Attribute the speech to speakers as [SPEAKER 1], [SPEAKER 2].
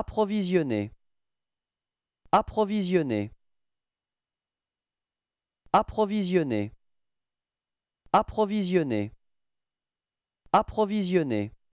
[SPEAKER 1] Approvisionner. Approvisionner. Approvisionner. Approvisionner. Approvisionner.